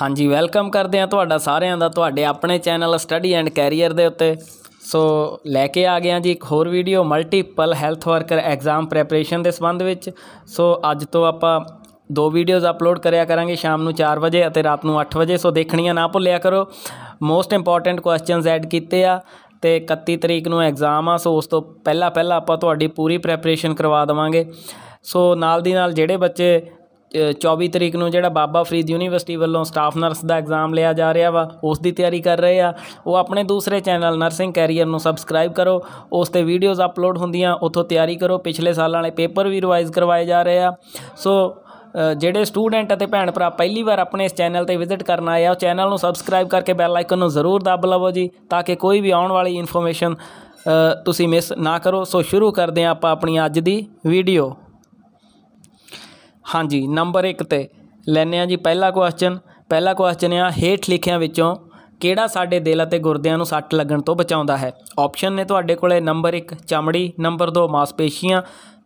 ਹਾਂਜੀ ਵੈਲਕਮ ਕਰਦੇ ਆ ਤੁਹਾਡਾ ਸਾਰਿਆਂ ਦਾ ਤੁਹਾਡੇ ਆਪਣੇ ਚੈਨਲ ਸਟੱਡੀ ਐਂਡ ਕੈਰੀਅਰ ਦੇ ਉੱਤੇ ਸੋ ਲੈ ਕੇ ਆ ਗਏ ਆ ਜੀ ਇੱਕ ਹੋਰ video multiple health worker exam preparation ਦੇ ਸੰਬੰਧ ਵਿੱਚ ਸੋ ਅੱਜ ਤੋਂ ਆਪਾਂ ਦੋ ਵੀਡੀਓਜ਼ ਅਪਲੋਡ ਕਰਿਆ ਕਰਾਂਗੇ ਸ਼ਾਮ ਨੂੰ 4 ਵਜੇ ਅਤੇ ਰਾਤ ਨੂੰ 8 ਵਜੇ ਸੋ ਦੇਖਣੀਆਂ ਨਾ ਭੁੱਲਿਆ ਕਰੋ ਮੋਸਟ ਇੰਪੋਰਟੈਂਟ ਕੁਐਸਚਨਸ ਐਡ ਕੀਤੇ ਆ ਤੇ 31 ਤਰੀਕ ਨੂੰ ਐਗਜ਼ਾਮ ਆ ਸੋ ਉਸ ਤੋਂ ਪਹਿਲਾਂ ਪਹਿਲਾਂ ਆਪਾਂ ਤੁਹਾਡੀ ਪੂਰੀ ਪ੍ਰੈਪਰੇਸ਼ਨ ਕਰਵਾ ਦਵਾਂਗੇ ਸੋ ਨਾਲ ਦੀ ਨਾਲ ਜਿਹੜੇ ਬੱਚੇ 24 ਤਰੀਕ ਨੂੰ ਜਿਹੜਾ ਬਾਬਾ ਫਰੀਦ ਯੂਨੀਵਰਸਿਟੀ ਵੱਲੋਂ ਸਟਾਫ ਨਰਸ ਦਾ ਐਗਜ਼ਾਮ ਲਿਆ ਜਾ ਰਿਹਾ ਵਾ ਉਸ ਦੀ ਤਿਆਰੀ ਕਰ ਰਹੇ ਆ ਉਹ ਆਪਣੇ ਦੂਸਰੇ ਚੈਨਲ ਨਰਸਿੰਗ ਕੈਰੀਅਰ ਨੂੰ ਸਬਸਕ੍ਰਾਈਬ ਕਰੋ ਉਸ ਤੇ ਵੀਡੀਓਜ਼ ਅਪਲੋਡ ਹੁੰਦੀਆਂ ਉੱਥੋਂ ਤਿਆਰੀ ਕਰੋ ਪਿਛਲੇ ਸਾਲਾਂ ਵਾਲੇ ਪੇਪਰ ਵੀ ਰਿਵਾਈਜ਼ ਕਰਵਾਏ ਜਾ ਰਹੇ ਆ ਸੋ ਜਿਹੜੇ ਸਟੂਡੈਂਟ ਅਤੇ ਭੈਣ ਭਰਾ ਪਹਿਲੀ ਵਾਰ ਆਪਣੇ ਇਸ ਚੈਨਲ ਤੇ ਵਿਜ਼ਿਟ ਕਰਨ ਆਏ ਆ ਉਹ ਚੈਨਲ ਨੂੰ ਸਬਸਕ੍ਰਾਈਬ ਕਰਕੇ ਬੈਲ ਆਈਕਨ ਨੂੰ ਜ਼ਰੂਰ ਦਬ ਲਵੋ ਜੀ ਤਾਂ ਕਿ ਕੋਈ ਵੀ ਆਉਣ ਵਾਲੀ ਇਨਫੋਰਮੇਸ਼ਨ ਤੁਸੀਂ ਮਿਸ ਨਾ ਕਰੋ ਸੋ ਸ਼ੁਰੂ ਕਰਦੇ ਆ ਆਪਾਂ ਆਪਣੀ ਅੱਜ ਦੀ ਵੀਡੀਓ ਹਾਂਜੀ ਨੰਬਰ 1 ਤੇ ਲੈਨੇ ਆ ਜੀ ਪਹਿਲਾ ਕੁਐਸਚਨ ਪਹਿਲਾ ਕੁਐਸਚਨ ਆ ਹੇਠ ਲਿਖਿਆਂ ਵਿੱਚੋਂ ਕਿਹੜਾ ਸਾਡੇ ਦਿਲ ਅਤੇ ਗੁਰਦਿਆਂ ਨੂੰ ਸੱਟ ਲੱਗਣ ਤੋਂ ਬਚਾਉਂਦਾ ਹੈ ਆਪਸ਼ਨ ਨੇ ਤੁਹਾਡੇ ਕੋਲੇ ਨੰਬਰ 1 ਚਮੜੀ ਨੰਬਰ 2 ਮਾਸਪੇਸ਼ੀਆਂ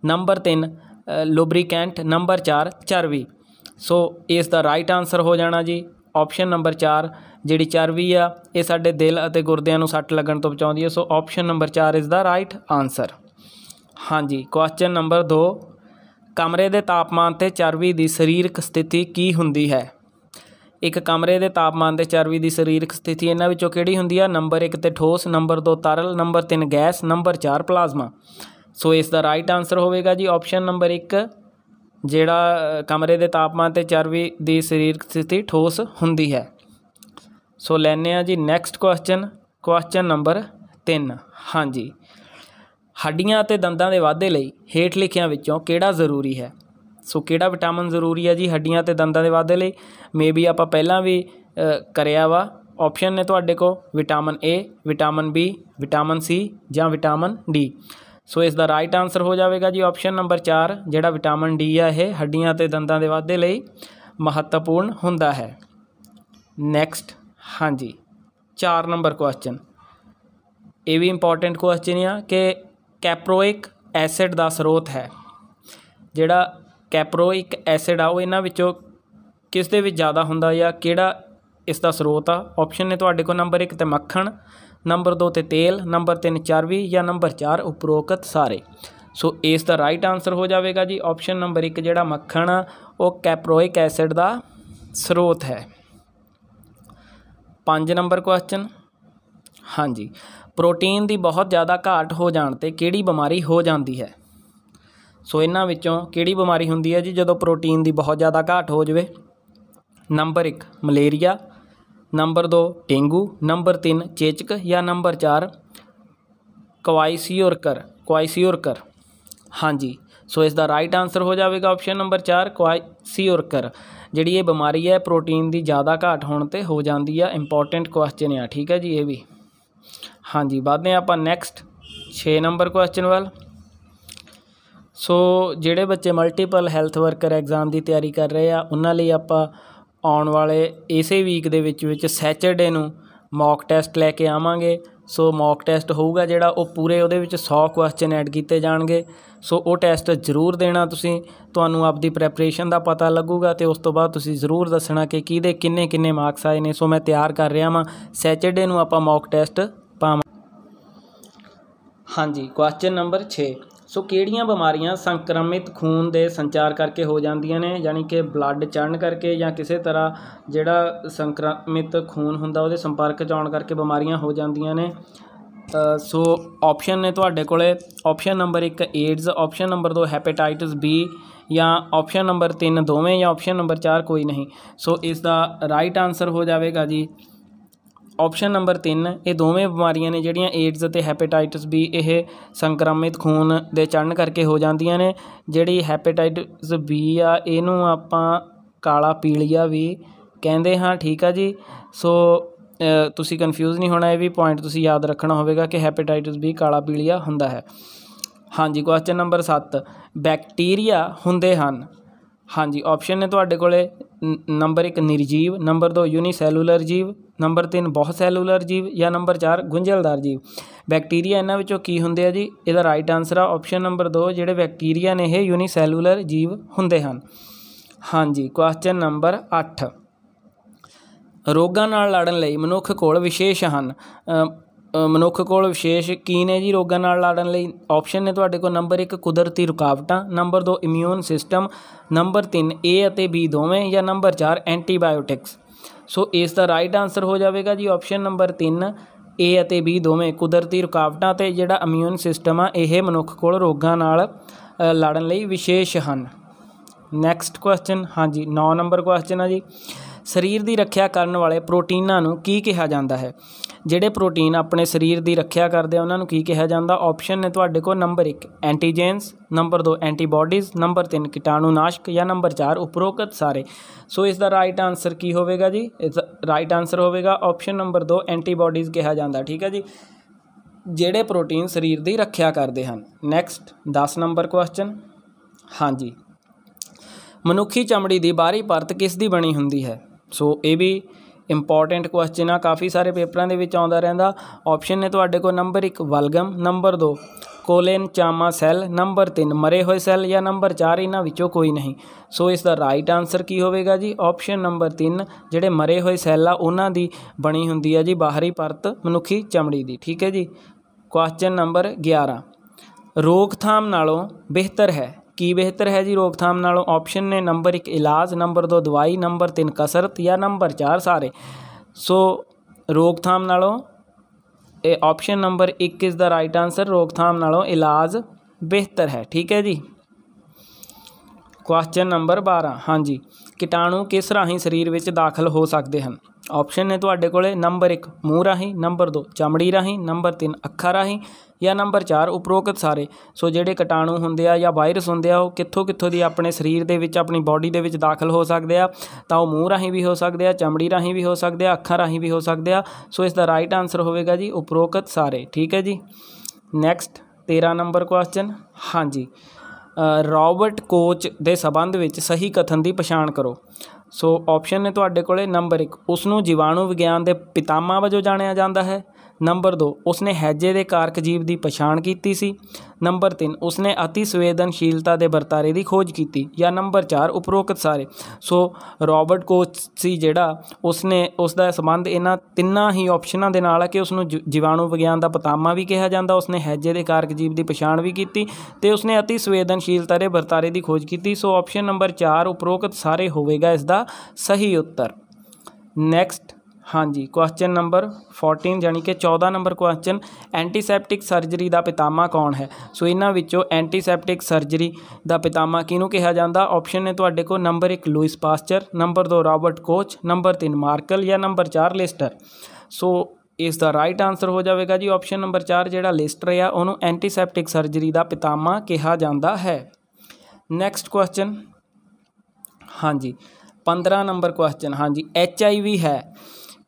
ਨੰਬਰ 3 ਲੁਬਰੀਕੈਂਟ ਨੰਬਰ 4 ਚਰਬੀ ਸੋ ਇਸ ਦਾ ਰਾਈਟ ਆਨਸਰ ਹੋ ਜਾਣਾ ਜੀ ਆਪਸ਼ਨ ਨੰਬਰ 4 ਜਿਹੜੀ ਚਰਬੀ ਆ ਇਹ ਸਾਡੇ ਦਿਲ ਅਤੇ ਗੁਰਦਿਆਂ ਨੂੰ ਸੱਟ ਲੱਗਣ ਤੋਂ ਬਚਾਉਂਦੀ ਹੈ ਸੋ ਆਪਸ਼ਨ ਨੰਬਰ 4 ਇਸ ਦਾ ਰਾਈਟ ਆਨਸਰ ਹਾਂਜੀ ਕੁਐਸਚਨ ਨੰਬਰ 2 ਕਮਰੇ ਦੇ ਤਾਪਮਾਨ ਤੇ ਚਰਬੀ ਦੀ ਸਰੀਰਕ ਸਥਿਤੀ ਕੀ ਹੁੰਦੀ ਹੈ ਇੱਕ ਕਮਰੇ ਦੇ ਤਾਪਮਾਨ ਤੇ ਚਰਬੀ ਦੀ ਸਰੀਰਕ ਸਥਿਤੀ ਇਹਨਾਂ ਵਿੱਚੋਂ ਕਿਹੜੀ ਹੁੰਦੀ ਹੈ ਨੰਬਰ 1 ਤੇ ਠੋਸ ਨੰਬਰ 2 ਤਰਲ number 3 gas number 4 plasma so ਇਸ ਦਾ ਰਾਈਟ ਆਨਸਰ ਹੋਵੇਗਾ ਜੀ ਆਪਸ਼ਨ ਨੰਬਰ 1 ਜਿਹੜਾ ਕਮਰੇ ਦੇ ਤਾਪਮਾਨ ਤੇ ਚਰਬੀ ਦੀ ਸਰੀਰਕ ਸਥਿਤੀ ਠੋਸ ਹੁੰਦੀ ਹੈ ਸੋ ਲੈਨੇ ਆ ਜੀ ਨੈਕਸਟ ਕੁਐਸਚਨ ਕੁਐਸਚਨ ਨੰਬਰ 3 ਹਾਂਜੀ ਹੱਡੀਆਂ ਅਤੇ ਦੰਦਾਂ ਦੇ ਵਾਧੇ ਲਈ ਹੇਠ ਲਿਖਿਆਂ ਵਿੱਚੋਂ ਕਿਹੜਾ ਜ਼ਰੂਰੀ ਹੈ ਸੋ ਕਿਹੜਾ ਵਿਟਾਮਿਨ ਜ਼ਰੂਰੀ ਹੈ ਜੀ ਹੱਡੀਆਂ ਅਤੇ ਦੰਦਾਂ ਦੇ ਵਾਧੇ ਲਈ ਮੇਬੀ ਆਪਾਂ ਪਹਿਲਾਂ ਵੀ ਕਰਿਆ ਵਾ ਆਪਸ਼ਨ ਨੇ ਤੁਹਾਡੇ ਕੋ vitamin A vitamin B vitamin C ਜਾਂ ਵਿਟਾਮਿਨ D ਸੋ ਇਸ ਦਾ ਰਾਈਟ ਆਨਸਰ ਹੋ ਜਾਵੇਗਾ ਜੀ ਆਪਸ਼ਨ ਨੰਬਰ 4 ਜਿਹੜਾ ਵਿਟਾਮਿਨ D ਆ ਇਹ ਹੱਡੀਆਂ ਅਤੇ ਦੰਦਾਂ ਦੇ ਵਾਧੇ ਲਈ ਮਹੱਤਵਪੂਰਨ ਹੁੰਦਾ ਹੈ ਨੈਕਸਟ ਹਾਂਜੀ 4 ਨੰਬਰ ਕੁਐਸਚਨ ਇਹ ਵੀ ਇੰਪੋਰਟੈਂਟ ਕੁਐਸਚਨ ਆ ਕਿ ਕੈਪਰੋਇਕ ਐਸਿਡ ਦਾ ਸਰੋਤ ਹੈ ਜਿਹੜਾ ਕੈਪਰੋਇਕ ਐਸਿਡ ਆ ਉਹ ਇਹਨਾਂ ਵਿੱਚੋਂ ਕਿਸ ਦੇ ਵਿੱਚ ਜ਼ਿਆਦਾ ਹੁੰਦਾ ਜਾਂ ਕਿਹੜਾ ਇਸ ਦਾ ਸਰੋਤ ਆ ਆਪਸ਼ਨ ਨੇ ਤੁਹਾਡੇ ਕੋਲ ਨੰਬਰ 1 ਤੇ ਮੱਖਣ ਨੰਬਰ 2 ਤੇ ਤੇਲ ਨੰਬਰ 3 ਚਰਬੀ ਜਾਂ ਨੰਬਰ 4 ਉਪਰੋਕਤ ਸਾਰੇ ਸੋ ਇਸ ਦਾ ਰਾਈਟ ਆਨਸਰ ਹੋ ਜਾਵੇਗਾ ਜੀ ਆਪਸ਼ਨ ਨੰਬਰ 1 ਜਿਹੜਾ ਮੱਖਣ ਉਹ ਕੈਪਰੋਇਕ ਐਸਿਡ ਦਾ ਸਰੋਤ ਹੈ 5 ਨੰਬਰ ਕੁਐਸਚਨ ਹਾਂਜੀ ਪ੍ਰੋਟੀਨ ਦੀ ਬਹੁਤ ਜ਼ਿਆਦਾ ਘਾਟ ਹੋ ਜਾਣ ਤੇ ਕਿਹੜੀ ਬਿਮਾਰੀ ਹੋ ਜਾਂਦੀ ਹੈ ਸੋ ਇਹਨਾਂ ਵਿੱਚੋਂ ਕਿਹੜੀ ਬਿਮਾਰੀ ਹੁੰਦੀ ਹੈ ਜੀ ਜਦੋਂ ਪ੍ਰੋਟੀਨ ਦੀ ਬਹੁਤ ਜ਼ਿਆਦਾ ਘਾਟ ਹੋ ਜਾਵੇ number 1 malaria number 2 dengue number 3 ਚੇਚਕ ਜਾਂ ਨੰਬਰ 4 ਕਵਾਈਸੀਓਰਕਰ ਕਵਾਈਸੀਓਰਕਰ ਹਾਂਜੀ ਸੋ ਇਸ ਦਾ ਰਾਈਟ ਆਨਸਰ ਹੋ ਜਾਵੇਗਾ ਆਪਸ਼ਨ ਨੰਬਰ 4 ਕਵਾਈਸੀਓਰਕਰ ਜਿਹੜੀ ਇਹ ਬਿਮਾਰੀ ਹੈ ਪ੍ਰੋਟੀਨ ਦੀ ਜ਼ਿਆਦਾ ਘਾਟ ਹੋਣ ਤੇ ਹੋ ਜਾਂਦੀ ਆ ਇੰਪੋਰਟੈਂਟ ਕੁਐਸਚਨ ਆ ਠੀਕ ਹੈ ਜੀ ਇਹ ਵੀ ਹਾਂਜੀ ਵਧਦੇ ਆਪਾਂ ਨੈਕਸਟ 6 ਨੰਬਰ ਕੁਐਸਚਨ ਵੱਲ ਸੋ ਜਿਹੜੇ ਬੱਚੇ ਮਲਟੀਪਲ ਹੈਲਥ ਵਰਕਰ ਐਗਜ਼ਾਮ ਦੀ ਤਿਆਰੀ ਕਰ ਰਹੇ ਆ ਉਹਨਾਂ ਲਈ ਆਪਾਂ ਆਉਣ ਵਾਲੇ ਇਸੇ ਵੀਕ ਦੇ ਵਿੱਚ ਵਿੱਚ ਸੈਚਰਡੇ ਨੂੰ ਮੌਕ ਟੈਸਟ ਲੈ ਕੇ ਆਵਾਂਗੇ ਸੋ ਮੌਕ ਟੈਸਟ ਹੋਊਗਾ ਜਿਹੜਾ ਉਹ ਪੂਰੇ ਉਹਦੇ ਵਿੱਚ 100 ਕੁਐਸਚਨ ਐਡ ਕੀਤੇ ਜਾਣਗੇ ਸੋ ਉਹ ਟੈਸਟ ਜ਼ਰੂਰ ਦੇਣਾ ਤੁਸੀਂ ਤੁਹਾਨੂੰ ਆਪਦੀ ਪ੍ਰੈਪਰੇਸ਼ਨ ਦਾ ਪਤਾ ਲੱਗੂਗਾ ਤੇ ਉਸ ਤੋਂ ਬਾਅਦ ਤੁਸੀਂ ਜ਼ਰੂਰ ਦੱਸਣਾ ਕਿ ਕਿਹਦੇ ਕਿੰਨੇ ਕਿੰਨੇ ਮਾਰਕਸ ਆਏ ਨੇ ਸੋ ਮੈਂ ਤਿਆਰ ਕਰ ਰਿਹਾ ਹਾਂ ਸੈਚਰਡੇ ਨੂੰ ਆਪਾਂ ਮੌਕ ਟੈਸਟ ਪਾਵਾਂ ਹਾਂਜੀ ਕੁਐਸਚਨ ਨੰਬਰ 6 ਸੋ ਕਿਹੜੀਆਂ ਬਿਮਾਰੀਆਂ ਸੰਕਰਮਿਤ ਖੂਨ ਦੇ ਸੰਚਾਰ ਕਰਕੇ ਹੋ ਜਾਂਦੀਆਂ ਨੇ ਯਾਨੀ ਕਿ ਬਲੱਡ ਚੜਨ ਕਰਕੇ ਜਾਂ ਕਿਸੇ ਤਰ੍ਹਾਂ ਜਿਹੜਾ ਸੰਕਰਮਿਤ ਖੂਨ ਹੁੰਦਾ ਉਹਦੇ ਸੰਪਰਕ ਚ ਆਉਣ ਕਰਕੇ ਬਿਮਾਰੀਆਂ ਹੋ ਜਾਂਦੀਆਂ ਨੇ ਸੋ ਆਪਸ਼ਨ ਨੇ ਤੁਹਾਡੇ ਕੋਲੇ option number 1 AIDS option number 2 hepatitis B ਜਾਂ ਆਪਸ਼ਨ ਨੰਬਰ 3 ਦੋਵੇਂ ਜਾਂ ਆਪਸ਼ਨ ਨੰਬਰ 4 ਕੋਈ ਨਹੀਂ ਸੋ ਇਸ ਦਾ ਰਾਈਟ ਆਨਸਰ ਹੋ ਜਾਵੇਗਾ ਜੀ ਆਪਸ਼ਨ ਨੰਬਰ 3 ਇਹ ਦੋਵੇਂ ਬਿਮਾਰੀਆਂ ਨੇ ਜਿਹੜੀਆਂ ਏਡਜ਼ ਅਤੇ ਹੈਪੇਟਾਈਟਸ ਵੀ ਇਹ ਸੰਕਰਮਿਤ ਖੂਨ ਦੇ ਚੜਨ ਕਰਕੇ ਹੋ ਜਾਂਦੀਆਂ ਨੇ ਜਿਹੜੀ ਹੈਪੇਟਾਈਟਸ ਬੀ ਆ ਇਹਨੂੰ ਆਪਾਂ ਕਾਲਾ ਪੀਲੀਆ ਵੀ ਕਹਿੰਦੇ ਹਾਂ ਠੀਕ ਆ ਜੀ ਸੋ ਤੁਸੀਂ ਕਨਫਿਊਜ਼ ਨਹੀਂ ਹੋਣਾ ਇਹ ਵੀ ਪੁਆਇੰਟ ਤੁਸੀਂ ਯਾਦ ਰੱਖਣਾ ਹੋਵੇਗਾ ਕਿ ਹੈਪੇਟਾਈਟਸ ਬੀ ਕਾਲਾ ਪੀਲੀਆ ਹੁੰਦਾ ਹੈ ਹਾਂਜੀ ਕੁਐਸਚਨ ਨੰਬਰ 7 ਬੈਕਟੀਰੀਆ ਹੁੰਦੇ ਹਨ ਹਾਂਜੀ ਆਪਸ਼ਨ ਨੇ ਤੁਹਾਡੇ ਕੋਲੇ ਨੰਬਰ 1 ਨਿਰਜੀਵ ਨੰਬਰ 2 ਯੂਨੀਸੈਲੂਲਰ ਜੀਵ ਨੰਬਰ 3 ਬਹੁਤ ਸੈਲੂਲਰ ਜੀਵ ਜਾਂ ਨੰਬਰ 4 ਗੁੰਝਲਦਾਰ ਜੀਵ ਬੈਕਟੀਰੀਆ ਇਹਨਾਂ ਵਿੱਚੋਂ ਕੀ ਹੁੰਦੇ ਆ ਜੀ ਇਹਦਾ ਰਾਈਟ ਆਨਸਰ ਆ ਆਪਸ਼ਨ ਨੰਬਰ 2 ਜਿਹੜੇ ਬੈਕਟੀਰੀਆ ਨੇ ਇਹ ਯੂਨੀਸੈਲੂਲਰ ਜੀਵ ਹੁੰਦੇ ਹਨ ਹਾਂਜੀ ਕੁਐਸਚਨ ਨੰਬਰ 8 ਰੋਗਾਂ ਨਾਲ ਲੜਨ ਲਈ ਮਨੁੱਖ ਕੋਲ ਵਿਸ਼ੇਸ਼ ਹਨ ਮਨੁੱਖ ਕੋਲ ਵਿਸ਼ੇਸ਼ ਕੀ ਨੇ ਜੀ ਰੋਗਾਂ ਨਾਲ ਲੜਨ ਲਈ ਆਪਸ਼ਨ ਨੇ ਤੁਹਾਡੇ ਕੋਲ ਨੰਬਰ 1 ਕੁਦਰਤੀ ਰੁਕਾਵਟਾਂ number 2 immune system number 3 A ਅਤੇ B ਦੋਵੇਂ ਜਾਂ ਨੰਬਰ 4 ਐਂਟੀਬਾਇਓਟਿਕਸ ਸੋ ਇਸ ਦਾ ਰਾਈਟ ਆਨਸਰ ਹੋ ਜਾਵੇਗਾ ਜੀ ਆਪਸ਼ਨ ਨੰਬਰ 3 ਏ ਅਤੇ ਬੀ ਦੋਵੇਂ ਕੁਦਰਤੀ ਰੁਕਾਵਟਾਂ ਤੇ ਜਿਹੜਾ ਇਮਿਊਨ ਸਿਸਟਮ ਆ ਇਹ ਮਨੁੱਖ ਕੋਲ ਰੋਗਾਂ ਨਾਲ ਲੜਨ ਲਈ ਵਿਸ਼ੇਸ਼ ਹਨ ਨੈਕਸਟ ਕੁਐਸਚਨ ਹਾਂਜੀ 9 ਨੰਬਰ ਕੁਐਸਚਨ ਆ ਜੀ ਸਰੀਰ ਦੀ ਰੱਖਿਆ ਕਰਨ ਵਾਲੇ ਪ੍ਰੋਟੀਨਾਂ ਨੂੰ ਕੀ ਕਿਹਾ ਜਾਂਦਾ ਹੈ ਜਿਹੜੇ ਪ੍ਰੋਟੀਨ ਆਪਣੇ ਸਰੀਰ ਦੀ ਰੱਖਿਆ ਕਰਦੇ ਆ ਉਹਨਾਂ ਨੂੰ ਕੀ ਕਿਹਾ ਜਾਂਦਾ ਆਪਸ਼ਨ ਨੇ ਤੁਹਾਡੇ ਕੋਲ number 1 antigens number 2 antibodies number 3 ਕੀਟਾਣੂਨਾਸ਼ਕ ਜਾਂ ਨੰਬਰ 4 ਉਪਰੋਕਤ ਸਾਰੇ ਸੋ ਇਸ ਦਾ ਰਾਈਟ ਆਨਸਰ ਕੀ ਹੋਵੇਗਾ ਜੀ ਇਸ ਰਾਈਟ ਆਨਸਰ ਹੋਵੇਗਾ ਆਪਸ਼ਨ ਨੰਬਰ 2 ਐਂਟੀਬਾਡੀਜ਼ ਕਿਹਾ ਜਾਂਦਾ ਠੀਕ ਹੈ ਜੀ ਜਿਹੜੇ ਪ੍ਰੋਟੀਨ ਸਰੀਰ ਦੀ ਰੱਖਿਆ ਕਰਦੇ ਹਨ ਨੈਕਸਟ 10 ਨੰਬਰ ਕੁਐਸਚਨ ਹਾਂਜੀ ਮਨੁੱਖੀ ਚਮੜੀ ਦੀ ਬਾਹਰੀ ਪਰਤ ਕਿਸ ਦੀ ਬਣੀ ਹੁੰਦੀ ਹੈ ਸੋ ਇਹ ਵੀ ਇੰਪੋਰਟੈਂਟ ਕੁਐਸਚਨ ਆ ਕਾਫੀ ਸਾਰੇ ਪੇਪਰਾਂ ਦੇ ਵਿੱਚ ਆਉਂਦਾ ਰਹਿੰਦਾ ਆਪਸ਼ਨ ਨੇ ਤੁਹਾਡੇ ਕੋਲ ਨੰਬਰ 1 ਵਲਗਮ ਨੰਬਰ 2 ਕੋਲਨ ਚਾਮਾ ਸੈੱਲ ਨੰਬਰ 3 ਮਰੇ ਹੋਏ ਸੈੱਲ ਜਾਂ ਨੰਬਰ 4 ਇਹਨਾਂ ਵਿੱਚੋਂ ਕੋਈ ਨਹੀਂ ਸੋ ਇਸ ਦਾ ਰਾਈਟ ਆਨਸਰ ਕੀ ਹੋਵੇਗਾ ਜੀ ਆਪਸ਼ਨ ਨੰਬਰ 3 ਜਿਹੜੇ ਮਰੇ ਹੋਏ ਸੈੱਲ ਆ ਉਹਨਾਂ ਦੀ ਬਣੀ ਹੁੰਦੀ ਹੈ ਜੀ ਬਾਹਰੀ ਪਰਤ ਮਨੁੱਖੀ ਚਮੜੀ ਦੀ ਠੀਕ ਹੈ ਜੀ ਕੁਐਸਚਨ ਨੰਬਰ 11 ਰੋਕਥਾਮ ਨਾਲੋਂ ਬਿਹਤਰ ਹੈ ਕੀ ਬਿਹਤਰ ਹੈ ਜੀ ਰੋਕਥਾਮ ਨਾਲੋਂ ਆਪਸ਼ਨ ਨੇ ਨੰਬਰ 1 ਇਲਾਜ ਨੰਬਰ 2 ਦਵਾਈ ਨੰਬਰ 3 ਕਸਰਤ ਜਾਂ ਨੰਬਰ 4 ਸਾਰੇ ਸੋ ਰੋਕਥਾਮ ਨਾਲੋਂ ਇਹ option number 1 is the right answer ਰੋਕਥਾਮ ਨਾਲੋਂ ਇਲਾਜ ਬਿਹਤਰ ਹੈ ਠੀਕ ਹੈ ਜੀ ਕੁਐਸਚਨ ਨੰਬਰ 12 ਹਾਂਜੀ ਕੀਟਾਣੂ ਕਿਸ ਰਾਹੀਂ ਸਰੀਰ ਵਿੱਚ ਦਾਖਲ ਹੋ ਸਕਦੇ ਹਨ ਆਪਸ਼ਨ ਨੇ ਤੁਹਾਡੇ ਕੋਲੇ ਨੰਬਰ 1 ਮੂੰਹ ਰਾਹੀਂ ਨੰਬਰ 2 ਚਮੜੀ ਰਾਹੀਂ ਨੰਬਰ 3 ਅੱਖਾਂ ਰਾਹੀਂ ਜਾਂ ਨੰਬਰ 4 ਉਪਰੋਕਤ ਸਾਰੇ ਸੋ ਜਿਹੜੇ ਕਟਾਣੂ ਹੁੰਦੇ ਆ ਜਾਂ ਵਾਇਰਸ ਹੁੰਦੇ ਆ ਉਹ ਕਿੱਥੋਂ ਕਿੱਥੋਂ ਦੀ ਆਪਣੇ ਸਰੀਰ ਦੇ ਵਿੱਚ ਆਪਣੀ ਬਾਡੀ ਦੇ ਵਿੱਚ ਦਾਖਲ ਹੋ ਸਕਦੇ ਆ ਤਾਂ ਉਹ ਮੂੰਹ ਰਾਹੀਂ ਵੀ ਹੋ ਸਕਦੇ ਆ ਚਮੜੀ ਰਾਹੀਂ ਵੀ ਹੋ ਸਕਦੇ ਆ ਅੱਖਾਂ ਰਾਹੀਂ ਵੀ ਹੋ ਸਕਦੇ ਆ ਸੋ ਇਸ ਦਾ ਰਾਈਟ ਆਨਸਰ ਹੋਵੇਗਾ ਜੀ ਉਪਰੋਕਤ ਸਾਰੇ ਠੀਕ ਹੈ ਜੀ ਨੈਕਸਟ 13 ਨੰਬਰ ਕੁਐਸਚਨ ਹਾਂਜੀ ਰਾਬਰਟ ਕੋਚ ਦੇ ਸਬੰਧ ਵਿੱਚ ਸਹੀ ਕਥਨ ਦੀ ਪਛਾਣ ਕਰੋ ਸੋ ਆਪਸ਼ਨ ਨੇ ਤੁਹਾਡੇ ਕੋਲੇ ਨੰਬਰ 1 ਉਸ ਨੂੰ ਜੀਵਾਣੂ ਵਿਗਿਆਨ ਦੇ ਪਿਤਾਮਾ ਵਜੋਂ ਜਾਣਿਆ ਜਾਂਦਾ ਹੈ ਨੰਬਰ 2 ਉਸਨੇ ਹੈਜੇ ਦੇ ਕਾਰਕ ਜੀਵ ਦੀ ਪਛਾਣ ਕੀਤੀ ਸੀ ਨੰਬਰ 3 ਉਸਨੇ ਅਤੀ ਸੰਵੇਦਨਸ਼ੀਲਤਾ ਦੇ ਵਰਤਾਰੇ ਦੀ ਖੋਜ ਕੀਤੀ ਜਾਂ ਨੰਬਰ 4 ਉਪਰੋਕਤ ਸਾਰੇ ਸੋ ਰਾਬਰਟ ਕੋਚ ਸੀ ਜਿਹੜਾ ਉਸਨੇ ਉਸ ਦਾ ਸੰਬੰਧ ਇਹਨਾਂ ਤਿੰਨਾਂ ਹੀ ਆਪਸ਼ਨਾਂ ਦੇ ਨਾਲ ਹੈ ਕਿ ਉਸ ਨੂੰ ਜੀਵਾਣੂ ਵਿਗਿਆਨ ਦਾ ਪਤਾਮਾ ਵੀ ਕਿਹਾ ਜਾਂਦਾ ਉਸਨੇ ਹੈਜੇ ਦੇ ਕਾਰਕ ਜੀਵ ਦੀ ਪਛਾਣ ਵੀ ਕੀਤੀ ਤੇ ਉਸਨੇ ਅਤੀ ਸੰਵੇਦਨਸ਼ੀਲਤਾ ਦੇ ਵਰਤਾਰੇ ਦੀ ਖੋਜ ਕੀਤੀ ਸੋ ਆਪਸ਼ਨ ਨੰਬਰ 4 ਉਪਰੋਕਤ ਸਾਰੇ ਹੋਵੇਗਾ ਇਸ ਦਾ ਸਹੀ ਉੱਤਰ ਨੈਕਸਟ ਹਾਂਜੀ ਕੁਐਸਚਨ ਨੰਬਰ 14 ਜਾਨੀ ਕਿ 14 ਨੰਬਰ ਕੁਐਸਚਨ ਐਂਟੀਸੈਪਟਿਕ ਸਰਜਰੀ ਦਾ ਪਿਤਾਮਾ ਕੌਣ ਹੈ ਸੋ ਇਹਨਾਂ ਵਿੱਚੋਂ ਐਂਟੀਸੈਪਟਿਕ ਸਰਜਰੀ ਦਾ ਪਿਤਾਮਾ ਕਿਹਨੂੰ ਕਿਹਾ ਜਾਂਦਾ ਆਪਸ਼ਨ ਨੇ ਤੁਹਾਡੇ ਕੋਲ number 1 Louis Pasteur number 2 Robert Koch number 3 ਮਾਰਕਲ ਜਾਂ ਨੰਬਰ 4 ਲਿਸਟਰ ਸੋ ਇਸ ਦਾ ਰਾਈਟ ਆਨਸਰ ਹੋ ਜਾਵੇਗਾ ਜੀ ਆਪਸ਼ਨ ਨੰਬਰ 4 ਜਿਹੜਾ ਲਿਸਟਰ ਆ ਉਹਨੂੰ ਐਂਟੀਸੈਪਟਿਕ ਸਰਜਰੀ ਦਾ ਪਿਤਾਮਾ ਕਿਹਾ ਜਾਂਦਾ ਹੈ ਨੈਕਸਟ ਕੁਐਸਚਨ ਹਾਂਜੀ 15 ਨੰਬਰ ਕੁਐਸਚਨ ਹਾਂਜੀ ਐਚ ਆਈ ਵੀ ਹੈ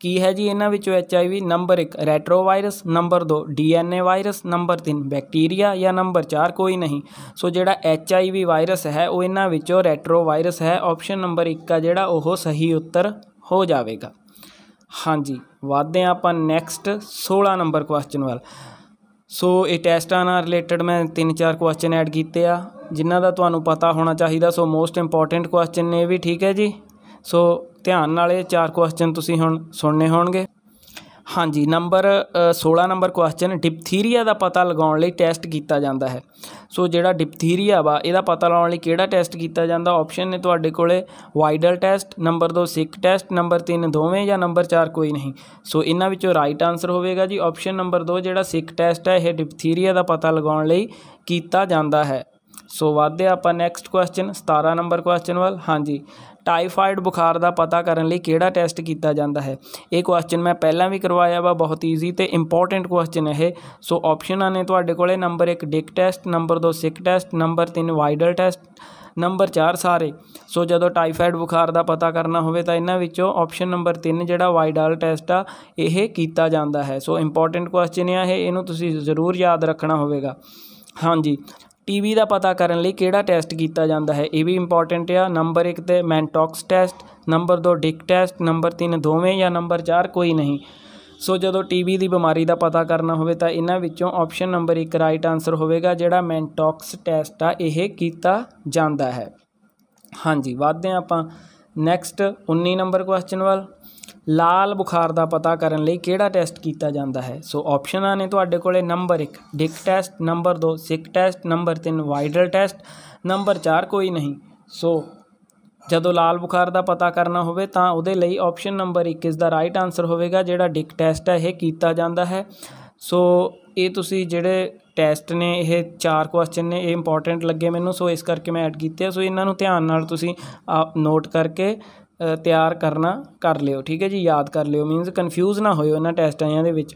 ਕੀ ਹੈ ਜੀ ਇਹਨਾਂ ਵਿੱਚੋਂ HIV number 1 retrovirus number 2 DNA virus number 3 bacteria ਜਾਂ ਨੰਬਰ 4 ਕੋਈ ਨਹੀਂ ਸੋ ਜਿਹੜਾ ਐਚਆਈਵੀ ਵਾਇਰਸ ਹੈ ਉਹ ਇਹਨਾਂ ਵਿੱਚੋਂ ਰੈਟਰੋਵਾਇਰਸ ਹੈ ਆਪਸ਼ਨ ਨੰਬਰ 1 ਆ ਜਿਹੜਾ ਉਹ ਸਹੀ ਉੱਤਰ ਹੋ ਜਾਵੇਗਾ ਹਾਂਜੀ ਵਾਧਦੇ ਆਪਾਂ ਨੈਕਸਟ 16 ਨੰਬਰ ਕੁਐਸਚਨ ਵੱਲ ਸੋ ਇਹ ਟੈਸਟਾਂ ਨਾਲ ਰਿਲੇਟਡ ਮੈਂ 3-4 ਕੁਐਸਚਨ ਐਡ ਕੀਤੇ ਆ ਜਿਨ੍ਹਾਂ ਦਾ ਤੁਹਾਨੂੰ ਪਤਾ ਹੋਣਾ ਚਾਹੀਦਾ ਸੋ ਮੋਸਟ ਇੰਪੋਰਟੈਂਟ ਕੁਐਸਚਨ ਨੇ ਵੀ ਠੀਕ ਹੈ ਜੀ ਸੋ ਧਿਆਨ ਨਾਲ ਇਹ ਚਾਰ ਕੁਐਸਚਨ ਤੁਸੀਂ ਹੁਣ ਸੁਣਨੇ ਹੋਣਗੇ ਹਾਂਜੀ ਨੰਬਰ 16 ਨੰਬਰ ਕੁਐਸਚਨ ਡਿਪਥੀਰੀਆ ਦਾ ਪਤਾ ਲਗਾਉਣ ਲਈ ਟੈਸਟ ਕੀਤਾ ਜਾਂਦਾ ਹੈ ਸੋ ਜਿਹੜਾ ਡਿਪਥੀਰੀਆ ਵਾ ਇਹਦਾ ਪਤਾ ਲਾਉਣ ਲਈ ਕਿਹੜਾ ਟੈਸਟ ਕੀਤਾ ਜਾਂਦਾ ਆਪਸ਼ਨ ਨੇ ਤੁਹਾਡੇ ਕੋਲੇ Widal test number 2 Schick test number 3 ਦੋਵੇਂ ਜਾਂ ਨੰਬਰ 4 ਕੋਈ ਨਹੀਂ ਸੋ ਇਹਨਾਂ ਵਿੱਚੋਂ ਰਾਈਟ ਆਨਸਰ ਹੋਵੇਗਾ ਜੀ ਆਪਸ਼ਨ ਨੰਬਰ 2 ਜਿਹੜਾ ਸਿਕ ਟੈਸਟ ਹੈ ਇਹ ਡਿਪਥੀਰੀਆ ਦਾ ਪਤਾ ਲਗਾਉਣ ਲਈ ਕੀਤਾ ਜਾਂਦਾ ਹੈ ਸੋ ਵਾਧੇ ਆਪਾਂ ਨੈਕਸਟ ਕੁਐਸਚਨ 17 ਨੰਬਰ ਕੁਐਸਚਨ ਵੱਲ ਹਾਂਜੀ ਟਾਈਫਾਇਡ ਬੁਖਾਰ ਦਾ ਪਤਾ ਕਰਨ ਲਈ ਕਿਹੜਾ ਟੈਸਟ ਕੀਤਾ ਜਾਂਦਾ ਹੈ ਇਹ ਕੁਐਸਚਨ ਮੈਂ ਪਹਿਲਾਂ ਵੀ ਕਰਵਾਇਆ ਵਾ ਬਹੁਤ ਈਜ਼ੀ ਤੇ ਇੰਪੋਰਟੈਂਟ ਕੁਐਸਚਨ ਹੈ ਸੋ ਆਪਸ਼ਨਾਂ ਨੇ ਤੁਹਾਡੇ ਕੋਲੇ number 1 Dick test number 2 Schick test number 3 Widal test number 4 ਸਾਰੇ ਸੋ ਜਦੋਂ ਟਾਈਫਾਇਡ ਬੁਖਾਰ ਦਾ ਪਤਾ ਕਰਨਾ ਹੋਵੇ ਤਾਂ ਇਹਨਾਂ ਵਿੱਚੋਂ ਆਪਸ਼ਨ ਨੰਬਰ 3 ਜਿਹੜਾ ਵਾਈਡਲ ਟੈਸਟ ਆ ਇਹ ਕੀਤਾ ਜਾਂਦਾ ਹੈ ਸੋ ਇੰਪੋਰਟੈਂਟ ਕੁਐਸਚਨ ਆ ਇਹ ਇਹਨੂੰ ਤੁਸੀਂ ਜ਼ਰੂਰ ਯਾਦ ਰੱਖਣਾ ਹੋਵੇਗਾ ਹਾਂਜੀ ਟੀਬੀ ਦਾ ਪਤਾ ਕਰਨ ਲਈ ਕਿਹੜਾ ਟੈਸਟ ਕੀਤਾ ਜਾਂਦਾ ਹੈ ਇਹ ਵੀ ਇੰਪੋਰਟੈਂਟ ਆ ਨੰਬਰ 1 ਤੇ Mantoux test number 2 Dick test number 3 ਦੋਵੇਂ ਜਾਂ ਨੰਬਰ 4 ਕੋਈ ਨਹੀਂ ਸੋ ਜਦੋਂ ਟੀਬੀ ਦੀ ਬਿਮਾਰੀ ਦਾ ਪਤਾ ਕਰਨਾ ਹੋਵੇ ਤਾਂ ਇਹਨਾਂ ਵਿੱਚੋਂ ਆਪਸ਼ਨ ਨੰਬਰ 1 ਰਾਈਟ ਆਨਸਰ ਹੋਵੇਗਾ ਜਿਹੜਾ ਮੈਂਟੌਕਸ ਟੈਸਟ ਆ ਇਹ ਕੀਤਾ ਜਾਂਦਾ ਹੈ ਹਾਂਜੀ ਵਾਧਦੇ ਆਪਾਂ ਨੈਕਸਟ 19 ਨੰਬਰ ਕੁਐਸਚਨ ਵੱਲ ਲਾਲ ਬੁਖਾਰ ਦਾ ਪਤਾ ਕਰਨ ਲਈ ਕਿਹੜਾ ਟੈਸਟ ਕੀਤਾ ਜਾਂਦਾ ਹੈ ਸੋ ਆਪਸ਼ਨਾਂ ਨੇ ਤੁਹਾਡੇ ਕੋਲੇ number 1 Dick test number 2 Schick test number 3 Widal test number 4 ਕੋਈ ਨਹੀਂ ਸੋ ਜਦੋਂ ਲਾਲ ਬੁਖਾਰ ਦਾ ਪਤਾ ਕਰਨਾ ਹੋਵੇ ਤਾਂ ਉਹਦੇ ਲਈ ਆਪਸ਼ਨ ਨੰਬਰ 1 ਇਸ ਦਾ ਰਾਈਟ ਆਨਸਰ ਹੋਵੇਗਾ ਜਿਹੜਾ ਡਿਕ ਟੈਸਟ ਹੈ ਇਹ ਕੀਤਾ ਜਾਂਦਾ ਹੈ ਸੋ ਇਹ ਤੁਸੀਂ ਜਿਹੜੇ ਟੈਸਟ ਨੇ ਇਹ ਚਾਰ ਕੁਐਸਚਨ ਨੇ ਇਹ ਇੰਪੋਰਟੈਂਟ ਲੱਗੇ ਮੈਨੂੰ ਸੋ ਇਸ ਕਰਕੇ ਮੈਂ ਐਡ ਕੀਤੇ ਸੋ ਇਹਨਾਂ ਨੂੰ ਧਿਆਨ ਨਾਲ ਤੁਸੀਂ ਨੋਟ ਕਰਕੇ ਤਿਆਰ ਕਰਨਾ ਕਰ ਲਿਓ ਠੀਕ ਹੈ ਜੀ ਯਾਦ ਕਰ ਲਿਓ ਮੀਨਸ ਕਨਫਿਊਜ਼ ਨਾ ਹੋਇਓ ਇਹਨਾਂ ਟੈਸਟਾਂ ਦੇ ਵਿੱਚ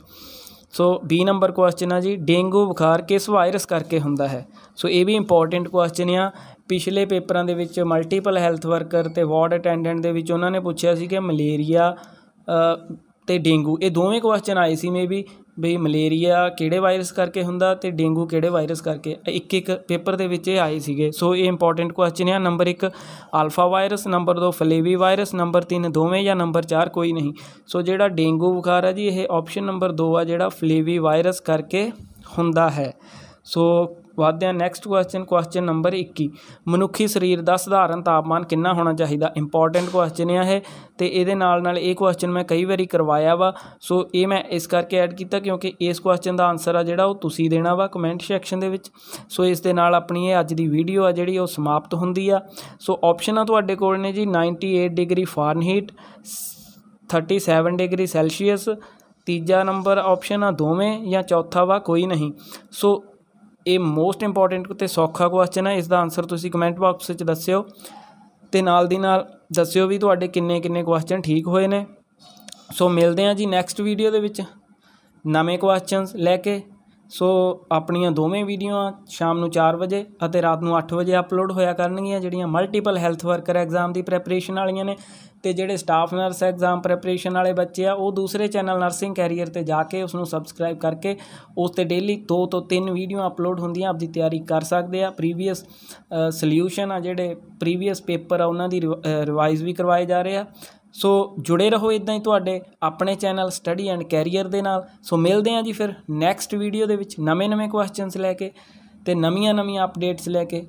ਸੋ ਬੀ ਨੰਬਰ ਕੁਐਸਚਨ ਆ ਜੀ ਡੇਂਗੂ ਬੁਖਾਰ ਕਿਸ ਵਾਇਰਸ ਕਰਕੇ ਹੁੰਦਾ ਹੈ ਸੋ ਇਹ ਵੀ ਇੰਪੋਰਟੈਂਟ ਕੁਐਸਚਨ ਆ ਪਿਛਲੇ ਪੇਪਰਾਂ ਦੇ ਵਿੱਚ ਮਲਟੀਪਲ ਹੈਲਥ ਵਰਕਰ ਤੇ ਵਾਰਡ ਅਟੈਂਡੈਂਟ ਦੇ ਵਿੱਚ ਉਹਨਾਂ ਨੇ ਪੁੱਛਿਆ ਸੀ ਕਿ ਮਲੇਰੀਆ ਤੇ ਡੇਂਗੂ ਇਹ ਦੋਵੇਂ ਕੁਐਸਚਨ ਆਏ ਸੀ ਮੇਬੀ ਵੀ ਮਲੇਰੀਆ ਕਿਹੜੇ ਵਾਇਰਸ ਕਰਕੇ ਹੁੰਦਾ ਤੇ ਡੇਂਗੂ ਕਿਹੜੇ ਵਾਇਰਸ ਕਰਕੇ ਇੱਕ ਇੱਕ ਪੇਪਰ ਦੇ ਵਿੱਚ ਇਹ ਆਏ ਸੀਗੇ ਸੋ ਇਹ ਇੰਪੋਰਟੈਂਟ ਕੁਐਸਚਨ ਆ number 1 alphavirus number 2 flavivirus number 3 ਦੋਵੇਂ ਜਾਂ ਨੰਬਰ 4 ਕੋਈ ਨਹੀਂ ਸੋ ਜਿਹੜਾ ਡੇਂਗੂ ਬੁਖਾਰ ਆ ਜੀ ਇਹ ਆਪਸ਼ਨ ਨੰਬਰ 2 ਆ ਜਿਹੜਾ ਫਲੇਵੀ ਵਾਇਰਸ ਕਰਕੇ ਹੁੰਦਾ ਹੈ ਸੋ ਵਧਦੇ ਨੈਕਸਟ ਕੁਐਸਚਨ ਕੁਐਸਚਨ ਨੰਬਰ 21 ਮਨੁੱਖੀ ਸਰੀਰ ਦਾ ਸਧਾਰਨ ਤਾਪਮਾਨ ਕਿੰਨਾ ਹੋਣਾ ਚਾਹੀਦਾ ਇੰਪੋਰਟੈਂਟ ਕੁਐਸਚਨ ਹੈ ਇਹ ਤੇ ਇਹਦੇ ਨਾਲ ਨਾਲ ਇਹ ਕੁਐਸਚਨ ਮੈਂ ਕਈ ਵਾਰੀ ਕਰਵਾਇਆ ਵਾ ਸੋ ਇਹ ਮੈਂ ਇਸ ਕਰਕੇ ਐਡ ਕੀਤਾ ਕਿਉਂਕਿ ਇਸ ਕੁਐਸਚਨ ਦਾ ਆਨਸਰ ਆ ਜਿਹੜਾ ਉਹ ਤੁਸੀਂ ਦੇਣਾ ਵਾ ਕਮੈਂਟ ਸੈਕਸ਼ਨ ਦੇ ਵਿੱਚ ਸੋ ਇਸ ਦੇ ਨਾਲ ਆਪਣੀ ਇਹ ਅੱਜ ਦੀ ਵੀਡੀਓ ਆ ਜਿਹੜੀ ਉਹ ਸਮਾਪਤ ਹੁੰਦੀ ਆ ਸੋ ਆਪਸ਼ਨਾਂ ਤੁਹਾਡੇ ਕੋਲ ਨੇ ਜੀ 98 ਡਿਗਰੀ ਫਾਰਨਹੀਟ 37 ਡਿਗਰੀ ਸੈਲਸੀਅਸ ਤੀਜਾ ਨੰਬਰ ਆਪਸ਼ਨ ਆ ਦੋਵੇਂ ਜਾਂ ਚੌਥਾ ਵਾ ਕੋਈ ਨਹੀਂ ਸੋ ਇਹ ਮੋਸਟ ਇੰਪੋਰਟੈਂਟ ਤੇ ਸੌਖਾ ਕੁਐਸਚਨ ਹੈ ਇਸ ਦਾ ਆਨਸਰ ਤੁਸੀਂ ਕਮੈਂਟ ਬਾਕਸ ਵਿੱਚ ਦੱਸਿਓ ਤੇ ਨਾਲ ਦੀ ਨਾਲ ਦੱਸਿਓ ਵੀ ਤੁਹਾਡੇ ਕਿੰਨੇ ਕਿੰਨੇ ਕੁਐਸਚਨ ਠੀਕ ਹੋਏ ਨੇ ਸੋ ਮਿਲਦੇ ਹਾਂ ਜੀ ਨੈਕਸਟ ਵੀਡੀਓ ਦੇ ਵਿੱਚ ਨਵੇਂ ਕੁਐਸਚਨਸ ਲੈ ਕੇ ਸੋ ਆਪਣੀਆਂ ਦੋਵੇਂ ਵੀਡੀਓਆਂ ਸ਼ਾਮ ਨੂੰ 4 ਵਜੇ ਅਤੇ ਰਾਤ ਨੂੰ 8 ਵਜੇ ਅਪਲੋਡ ਹੋਇਆ ਕਰਨਗੀਆਂ ਜਿਹੜੀਆਂ ਮਲਟੀਪਲ ਹੈਲਥ ਵਰਕਰ ਐਗਜ਼ਾਮ ਦੀ ਪ੍ਰੈਪਰੇਸ਼ਨ ਵਾਲੀਆਂ ਨੇ ਤੇ ਜਿਹੜੇ ਸਟਾਫ ਨਰਸ ਐਗਜ਼ਾਮ ਪ੍ਰੈਪਰੇਸ਼ਨ ਵਾਲੇ ਬੱਚੇ ਆ ਉਹ ਦੂਸਰੇ ਚੈਨਲ ਨਰਸਿੰਗ ਕੈਰੀਅਰ ਤੇ ਜਾ ਕੇ ਉਸ ਨੂੰ ਸਬਸਕ੍ਰਾਈਬ ਕਰਕੇ ਉਸ ਤੇ ਡੇਲੀ 2 ਤੋਂ 3 ਵੀਡੀਓ ਅਪਲੋਡ ਹੁੰਦੀਆਂ ਆਪਦੀ ਤਿਆਰੀ ਕਰ ਸਕਦੇ ਆ ਪ੍ਰੀਵੀਅਸ ਸੋਲੂਸ਼ਨ ਆ ਜਿਹੜੇ ਪ੍ਰੀਵੀਅਸ ਪੇਪਰ ਆ ਉਹਨਾਂ ਦੀ ਰਿਵਾਈਜ਼ ਵੀ ਕਰਵਾਏ ਜਾ ਰਹੇ ਆ ਸੋ ਜੁੜੇ ਰਹੋ ਇਦਾਂ ਹੀ ਤੁਹਾਡੇ ਆਪਣੇ ਚੈਨਲ ਸਟੱਡੀ ਐਂਡ ਕੈਰੀਅਰ ਦੇ ਨਾਲ ਸੋ ਮਿਲਦੇ ਆਂ ਜੀ ਫਿਰ ਨੈਕਸਟ ਵੀਡੀਓ ਦੇ ਵਿੱਚ ਨਵੇਂ-ਨਵੇਂ ਕੁਐਸਚਨਸ ਲੈ ਕੇ ਤੇ ਨਵੀਆਂ-ਨਵੀਆਂ ਅਪਡੇਟਸ ਲੈ ਕੇ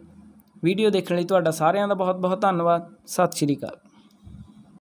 ਵੀਡੀਓ ਦੇਖਣ ਲਈ ਤੁਹਾਡਾ ਸਾਰਿਆਂ ਦਾ ਬਹੁਤ-ਬਹੁਤ ਧੰਨਵਾਦ ਸਤਿ ਸ਼੍ਰੀ ਅਕਾਲ